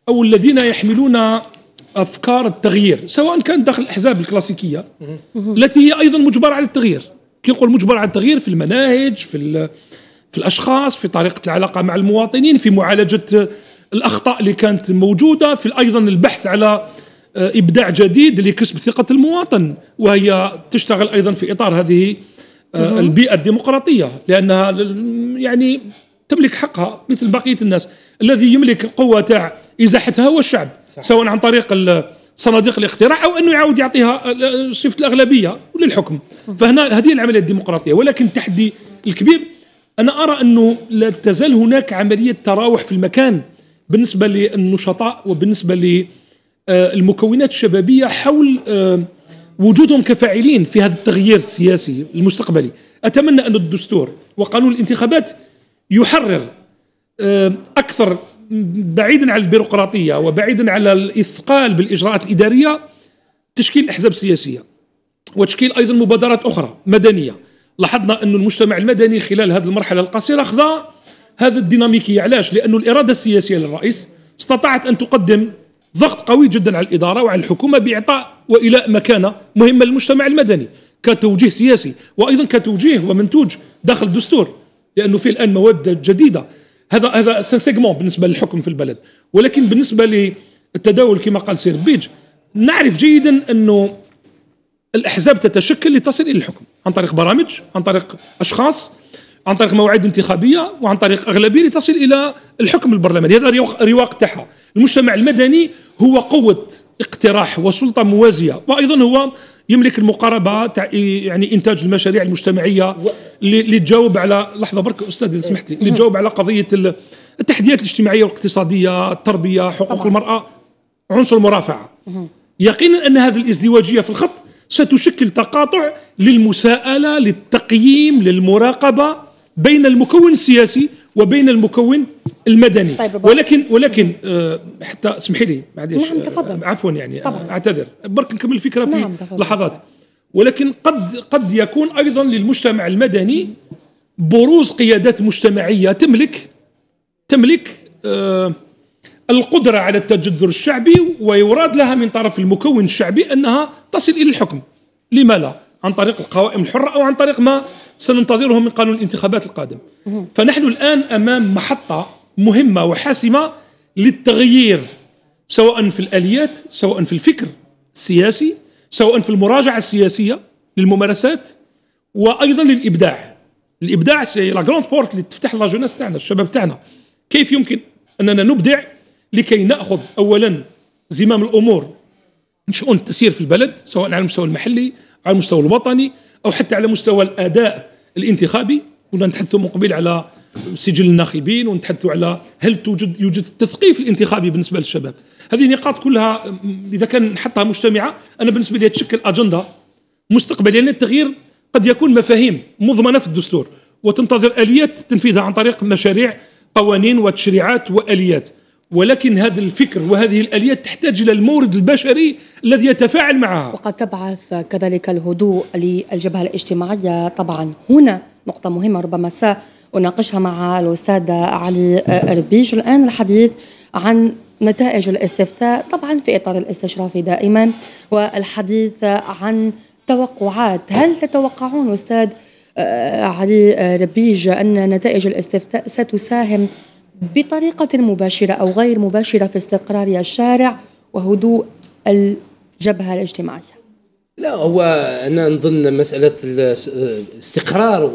او الذين يحملون افكار التغيير سواء كان داخل الاحزاب الكلاسيكيه التي هي ايضا مجبره على التغيير كي نقول مجبر على التغيير في المناهج في في الاشخاص في طريقه العلاقه مع المواطنين في معالجه الاخطاء اللي كانت موجوده في ايضا البحث على آه، ابداع جديد لكسب ثقه المواطن وهي تشتغل ايضا في اطار هذه آه، البيئه الديمقراطيه لانها يعني تملك حقها مثل بقيه الناس الذي يملك قوه تاع ازاحتها هو الشعب سواء عن طريق صناديق الاقتراع او انه يعاود يعطيها صفه آه، آه، الاغلبيه للحكم فهنا هذه العمليه الديمقراطيه ولكن التحدي الكبير انا ارى انه لا تزال هناك عمليه تراوح في المكان بالنسبه للنشطاء وبالنسبه للمكونات آه، الشبابيه حول وجودهم كفاعلين في هذا التغيير السياسي المستقبلي اتمنى ان الدستور وقانون الانتخابات يحرر اكثر بعيدا عن البيروقراطيه وبعيدا على الاثقال بالاجراءات الاداريه تشكيل احزاب سياسيه وتشكيل ايضا مبادرات اخرى مدنيه لاحظنا أن المجتمع المدني خلال هذه المرحله القصيره خضع هذا الديناميكيه علاش لأن الاراده السياسيه للرئيس استطاعت ان تقدم ضغط قوي جدا على الاداره وعلى الحكومه باعطاء وايلاء مكانه مهمه للمجتمع المدني كتوجيه سياسي وايضا كتوجيه ومنتوج داخل الدستور لانه في الان مواد جديده هذا هذا سيغمون بالنسبه للحكم في البلد ولكن بالنسبه للتداول كما قال سير بيج نعرف جيدا انه الاحزاب تتشكل لتصل الى الحكم عن طريق برامج عن طريق اشخاص عن طريق مواعيد انتخابيه وعن طريق اغلبيه لتصل الى الحكم البرلماني هذا رواق تاعها المجتمع المدني هو قوه اقتراح وسلطه موازيه وايضا هو يملك المقاربه تاع يعني انتاج المشاريع المجتمعيه اللي تجاوب على لحظه برك استاذ اذا سمحت لي اللي تجاوب على قضيه التحديات الاجتماعيه والاقتصاديه التربيه حقوق المراه عنصر المرافعه يقينا ان هذه الازدواجيه في الخط ستشكل تقاطع للمساءله للتقييم للمراقبه بين المكون السياسي وبين المكون المدني طيب ولكن ولكن آه حتى اسمحي لي معليش نعم تفضل آه، عفوا يعني آه، طبعا. اعتذر برك نكمل الفكره في نعم تفضل. لحظات ولكن قد قد يكون ايضا للمجتمع المدني بروز قيادات مجتمعيه تملك تملك آه، القدره على التجذر الشعبي ويراد لها من طرف المكون الشعبي انها تصل الى الحكم لما لا عن طريق القوائم الحره او عن طريق ما سننتظره من قانون الانتخابات القادم فنحن الان امام محطه مهمه وحاسمه للتغيير سواء في الاليات سواء في الفكر السياسي سواء في المراجعه السياسيه للممارسات وايضا للابداع الابداع سي لا جراند بورت اللي تفتح لا جوناس تاعنا الشباب تاعنا كيف يمكن اننا نبدع لكي ناخذ اولا زمام الامور شؤون التسيير في البلد سواء على المستوى المحلي على المستوى الوطني او حتى على مستوى الاداء الانتخابي كنا نتحدثوا من قبل على سجل الناخبين ونتحدثوا على هل توجد يوجد التثقيف الانتخابي بالنسبه للشباب هذه نقاط كلها اذا كان نحطها مجتمعه انا بالنسبه لي تشكل اجنده مستقبليه لان التغيير قد يكون مفاهيم مضمنه في الدستور وتنتظر اليات تنفيذها عن طريق مشاريع قوانين وتشريعات واليات ولكن هذا الفكر وهذه الاليات تحتاج الى المورد البشري الذي يتفاعل معها وقد تبعث كذلك الهدوء للجبهه الاجتماعيه طبعا هنا نقطه مهمه ربما ساناقشها مع الاستاذ علي ربيج الان الحديث عن نتائج الاستفتاء طبعا في اطار الاستشراف دائما والحديث عن توقعات هل تتوقعون استاذ آه، علي ربيج ان نتائج الاستفتاء ستساهم بطريقة مباشرة أو غير مباشرة في استقرار الشارع وهدوء الجبهة الاجتماعية لا هو انا نظن مساله الاستقرار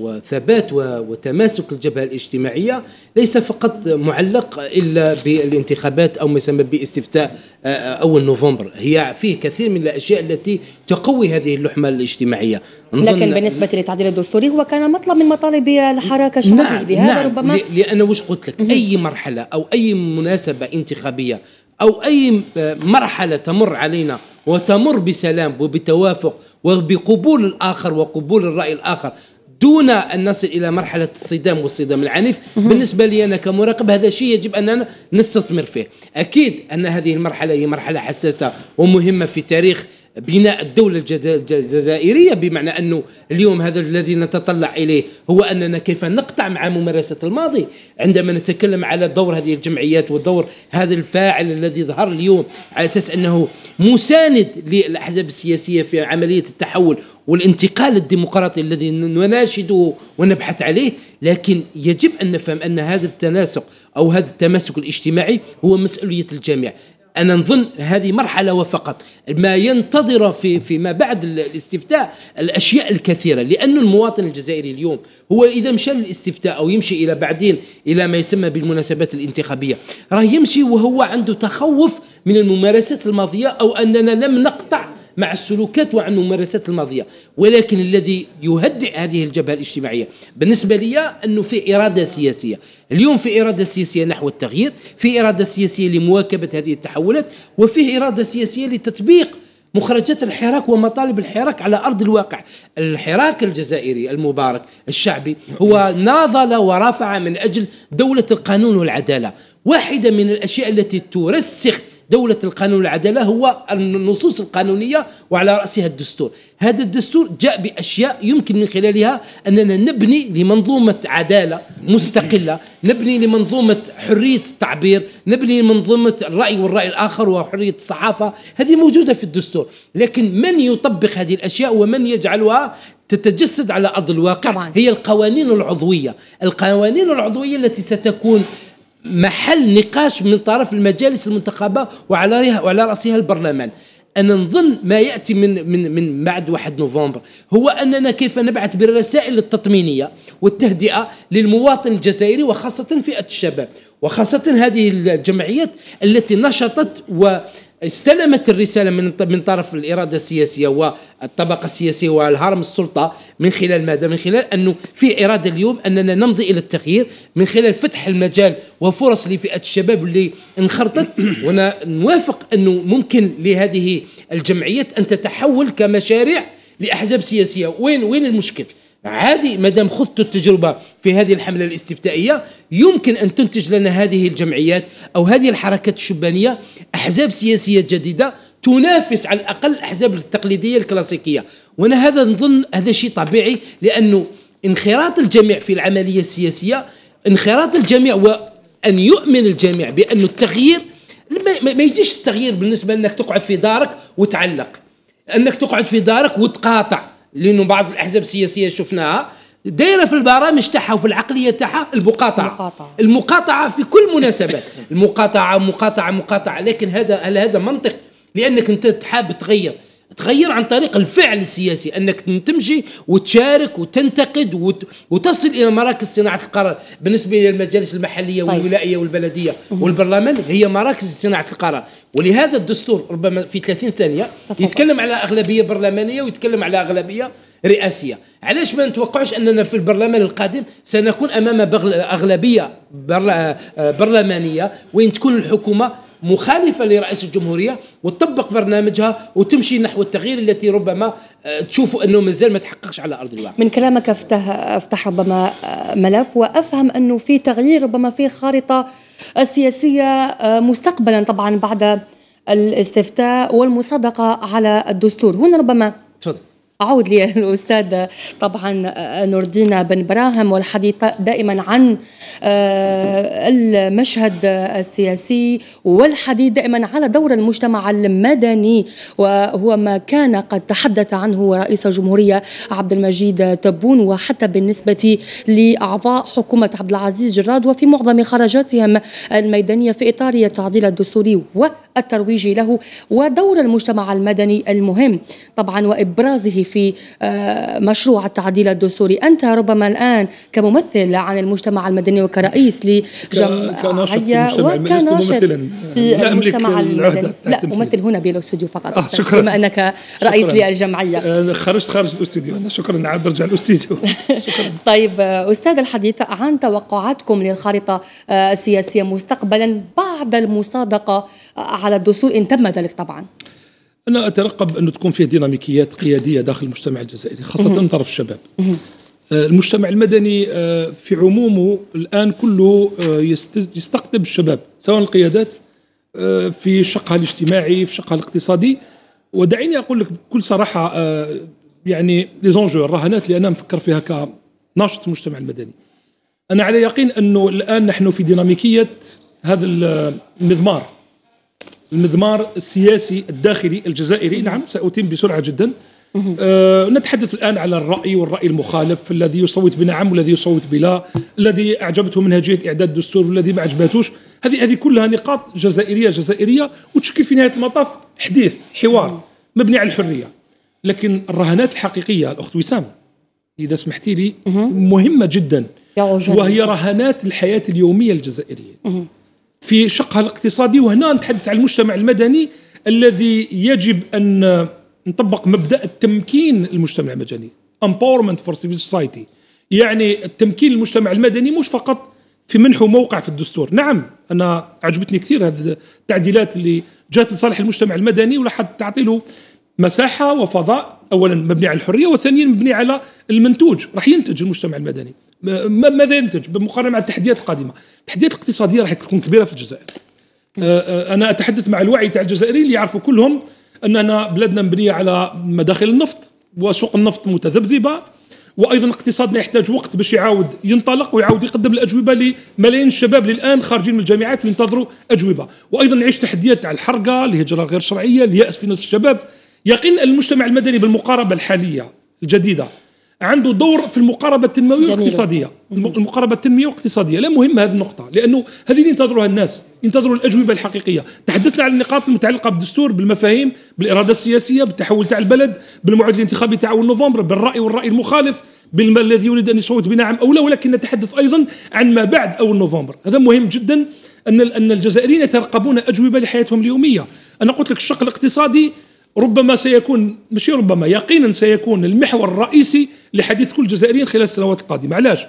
وثبات وتماسك الجبهه الاجتماعيه ليس فقط معلق الا بالانتخابات او ما يسمى باستفتاء آه، اول نوفمبر هي فيه كثير من الاشياء التي تقوي هذه اللحمه الاجتماعيه لكن بالنسبه للتعديل الدستوري هو كان مطلب من مطالب الحركه الشعبيه نعم بهذا نعم ربما لان واش قلت لك اي مرحله او اي مناسبه انتخابيه او اي آه، مرحله تمر علينا وتمر بسلام وبتوافق وبقبول الآخر وقبول الرأي الآخر دون أن نصل إلى مرحلة الصدام والصدام العنيف بالنسبة لي أنا كمراقب هذا شيء يجب أننا نستثمر فيه أكيد أن هذه المرحلة هي مرحلة حساسة ومهمة في تاريخ بناء الدولة الجزائرية بمعنى أنه اليوم هذا الذي نتطلع إليه هو أننا كيف نقطع مع ممارسة الماضي عندما نتكلم على دور هذه الجمعيات ودور هذا الفاعل الذي ظهر اليوم على أساس أنه مساند للأحزاب السياسية في عملية التحول والانتقال الديمقراطي الذي نناشده ونبحث عليه لكن يجب أن نفهم أن هذا التناسق أو هذا التماسك الاجتماعي هو مسؤولية الجميع انا نظن هذه مرحله وفقط ما ينتظر في فيما بعد الاستفتاء الاشياء الكثيره لان المواطن الجزائري اليوم هو اذا مشى للاستفتاء او يمشي الى بعدين الى ما يسمى بالمناسبات الانتخابيه راه يمشي وهو عنده تخوف من الممارسات الماضيه او اننا لم نقطع مع السلوكات وعن الممارسات الماضية ولكن الذي يهدئ هذه الجبهة الاجتماعية بالنسبة لي أنه في إرادة سياسية اليوم في إرادة سياسية نحو التغيير في إرادة سياسية لمواكبة هذه التحولات وفيه إرادة سياسية لتطبيق مخرجات الحراك ومطالب الحراك على ارض الواقع الحراك الجزائري المبارك الشعبي هو ناضل ورافع من اجل دوله القانون والعداله واحده من الاشياء التي ترسخ دولة القانون والعدالة هو النصوص القانونية وعلى رأسها الدستور هذا الدستور جاء بأشياء يمكن من خلالها أننا نبني لمنظومة عدالة مستقلة نبني لمنظومة حرية التعبير نبني لمنظومة الرأي والرأي الآخر وحرية الصحافة هذه موجودة في الدستور لكن من يطبق هذه الأشياء ومن يجعلها تتجسد على ارض الواقع طبعا. هي القوانين العضويه، القوانين العضويه التي ستكون محل نقاش من طرف المجالس المنتخبه وعلى وعلى راسها البرلمان انا نظن ما ياتي من من من بعد 1 نوفمبر هو اننا كيف نبعث بالرسائل التطمينيه والتهدئه للمواطن الجزائري وخاصه فئه الشباب وخاصه هذه الجمعيات التي نشطت و استلمت الرسالة من من طرف الإرادة السياسية والطبقة السياسية والهرم السلطة من خلال ماذا؟ من خلال أنه في إرادة اليوم أننا نمضي إلى التغيير من خلال فتح المجال وفرص لفئة الشباب اللي انخرطت وأنا نوافق أنه ممكن لهذه الجمعيات أن تتحول كمشاريع لأحزاب سياسية وين وين المشكل؟ عادي ما دام خضت التجربه في هذه الحمله الاستفتائيه يمكن ان تنتج لنا هذه الجمعيات او هذه الحركات الشبانيه احزاب سياسيه جديده تنافس على الاقل الاحزاب التقليديه الكلاسيكيه وانا هذا نظن هذا شيء طبيعي لانه انخراط الجميع في العمليه السياسيه انخراط الجميع وان يؤمن الجميع بان التغيير ما يجيش التغيير بالنسبه انك تقعد في دارك وتعلق انك تقعد في دارك وتقاطع لانه بعض الاحزاب السياسيه شفناها دايره في البرامج تاعها وفي العقليه تاعها المقاطعه المقاطعه المقاطعه في كل مناسبات المقاطعه مقاطعه مقاطعه لكن هذا هل هذا منطق لانك انت تحاب تغير تغير عن طريق الفعل السياسي انك تمشي وتشارك وتنتقد وت... وتصل الى مراكز صناعه القرار بالنسبه للمجالس المحليه طيب. والولائيه والبلديه والبرلمان هي مراكز صناعه القرار ولهذا الدستور ربما في 30 ثانيه يتكلم على اغلبيه برلمانيه ويتكلم على اغلبيه رئاسيه علاش ما نتوقعش اننا في البرلمان القادم سنكون امام اغلبيه آه، برلمانيه وين تكون الحكومه مخالفة لرئيس الجمهورية وتطبق برنامجها وتمشي نحو التغيير التي ربما آه، تشوفوا أنه مازال ما تحققش على أرض الواقع من كلامك أفتح, أفتح ربما آه، ملف وأفهم أنه في تغيير ربما في خارطة السياسية آه، مستقبلا طبعا بعد الاستفتاء والمصادقة على الدستور هنا ربما تفضل أعود للأستاذة طبعا آه، نوردينا بن براهم والحديث دائما عن آه، المشهد السياسي والحديث دائما على دور المجتمع المدني وهو ما كان قد تحدث عنه رئيس الجمهورية عبد المجيد تبون وحتى بالنسبة لأعضاء حكومة عبد العزيز جراد وفي معظم خرجاتهم الميدانية في إطار التعديل الدستوري والترويج له ودور المجتمع المدني المهم طبعا وإبرازه في آه، مشروع التعديل الدستوري أنت ربما الآن كممثل عن المجتمع المدني وكرئيس لجمعية وكناشط في المجتمع المدني لا أمثل هنا بالاستوديو فقط آه شكرا بما أنك رئيس شكرا. للجمعية آه، خرجت خارج الاستوديو أنا شكرا عاد برجع الاستوديو طيب آه، أستاذ الحديث عن توقعاتكم للخارطة السياسية مستقبلا بعد المصادقة على الدستور إن تم ذلك طبعا انا اترقب انه تكون فيه ديناميكيات قياديه داخل المجتمع الجزائري خاصه من طرف الشباب آه، المجتمع المدني آه، في عمومه الان كله آه، يستقطب الشباب سواء القيادات في شقها الاجتماعي في شقها الاقتصادي ودعيني اقول لك بكل صراحه يعني لي زونجو الرهانات اللي انا نفكر فيها كناشط المجتمع المدني انا على يقين انه الان نحن في ديناميكيه هذا المضمار المضمار السياسي الداخلي الجزائري نعم سأتم بسرعة جدا أه نتحدث الآن على الرأي والرأي المخالف الذي يصوت بنعم والذي يصوت بلا الذي أعجبته منهجية إعداد الدستور والذي ما عجباتوش هذه هذه كلها نقاط جزائرية جزائرية وتشكل في نهاية المطاف حديث حوار مبني على الحرية لكن الرهانات الحقيقية الأخت وسام إذا سمحتي لي مهمة جدا وهي رهانات الحياة اليومية الجزائرية في شقها الاقتصادي وهنا نتحدث عن المجتمع المدني الذي يجب ان نطبق مبدا التمكين المجتمع المدني empowerment for civil society يعني التمكين المجتمع المدني مش فقط في منحه موقع في الدستور نعم انا عجبتني كثير هذه التعديلات اللي جات لصالح المجتمع المدني ولاحظت تعطي له مساحه وفضاء اولا مبني على الحريه وثانيا مبني على المنتوج راح ينتج المجتمع المدني ماذا ينتج بالمقارنه مع التحديات القادمه التحديات الاقتصاديه راح تكون كبيره في الجزائر آه، آه، انا اتحدث مع الوعي تاع الجزائريين اللي يعرفوا كلهم اننا بلادنا مبنيه على مداخل النفط وسوق النفط متذبذبه وايضا اقتصادنا يحتاج وقت باش يعاود ينطلق ويعاود يقدم الاجوبه لملايين الشباب للان خارجين من الجامعات وينتظروا اجوبه وايضا نعيش تحديات تاع الحرقه الهجره غير الشرعيه، الياس في نفس الشباب يقين المجتمع المدني بالمقاربه الحاليه الجديده عنده دور في المقاربه التنمويه والاقتصاديه المقاربه التنمويه والاقتصاديه لا مهم هذه النقطه لانه هذه اللي ينتظرها الناس ينتظروا الاجوبه الحقيقيه تحدثنا عن النقاط المتعلقه بالدستور بالمفاهيم بالاراده السياسيه بالتحول تاع البلد بالموعد الانتخابي تاع نوفمبر بالراي والراي المخالف بالما الذي يريد ان يصوت بنعم او لا ولكن نتحدث ايضا عن ما بعد اول نوفمبر هذا مهم جدا ان ان الجزائريين يترقبون اجوبه لحياتهم اليوميه انا قلت لك الشق الاقتصادي ربما سيكون مش ربما يقينا سيكون المحور الرئيسي لحديث كل الجزائريين خلال السنوات القادمه علاش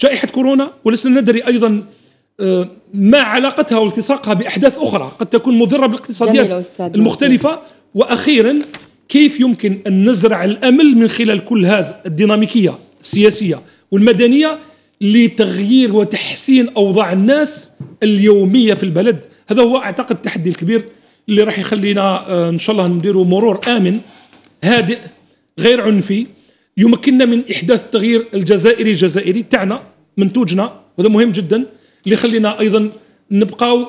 جائحه كورونا ولسنا ندري ايضا آه، ما علاقتها والتصاقها باحداث اخرى قد تكون مضره بالاقتصاديات المختلفه واخيرا كيف يمكن ان نزرع الامل من خلال كل هذه الديناميكيه السياسيه والمدنيه لتغيير وتحسين اوضاع الناس اليوميه في البلد هذا هو اعتقد التحدي الكبير اللي راح يخلينا آه، ان شاء الله نديروا مرور امن هادئ غير عنفي يمكننا من احداث التغيير الجزائري الجزائري تاعنا منتوجنا وهذا مهم جدا اللي يخلينا ايضا نبقاو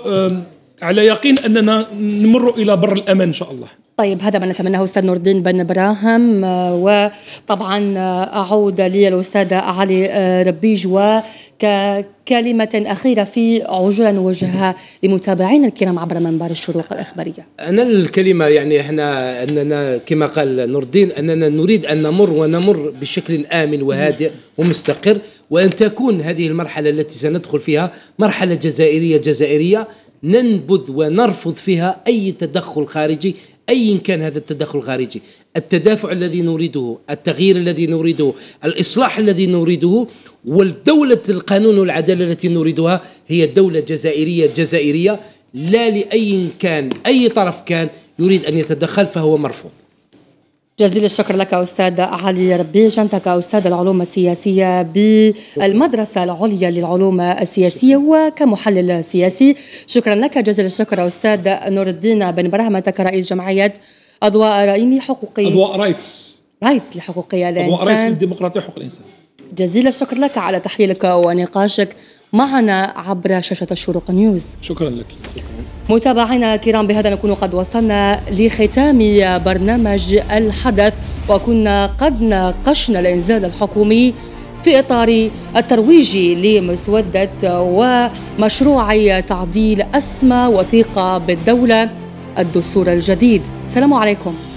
على يقين اننا نمر الى بر الامان ان شاء الله طيب هذا ما نتمناه استاذ نور الدين بن براهم آه، وطبعا آه، اعود للاستاذ علي آه، ربيج وككلمه اخيره في عجلا نوجهها لمتابعينا الكرام عبر منبر الشروق الاخباريه. انا الكلمه يعني احنا اننا كما قال نور الدين اننا نريد ان نمر ونمر بشكل امن وهادئ ومستقر وان تكون هذه المرحله التي سندخل فيها مرحله جزائريه جزائريه ننبذ ونرفض فيها اي تدخل خارجي أي كان هذا التدخل الخارجي التدافع الذي نريده التغيير الذي نريده الإصلاح الذي نريده والدولة القانون والعدالة التي نريدها هي دولة جزائرية جزائرية لا لأي كان أي طرف كان يريد أن يتدخل فهو مرفوض جزيل الشكر لك أستاذ علي ربي جنتك استاذ العلوم السياسية بالمدرسة العليا للعلوم السياسية وكمحلل سياسي شكرا لك جزيل الشكر أستاذ نور الدين بن برهمة رئيس جمعية أضواء رأيني حقوقي أضواء رايتس رايتس لحقوقية الإنسان أضواء رايتس للديمقراطية وحقوق الإنسان جزيل الشكر لك على تحليلك ونقاشك معنا عبر شاشة الشروق نيوز شكرا لك متابعينا الكرام بهذا نكون قد وصلنا لختام برنامج الحدث وكنا قد ناقشنا الإنزال الحكومي في إطار الترويج لمسودة ومشروع تعديل أسمى وثيقة بالدولة الدستور الجديد سلام عليكم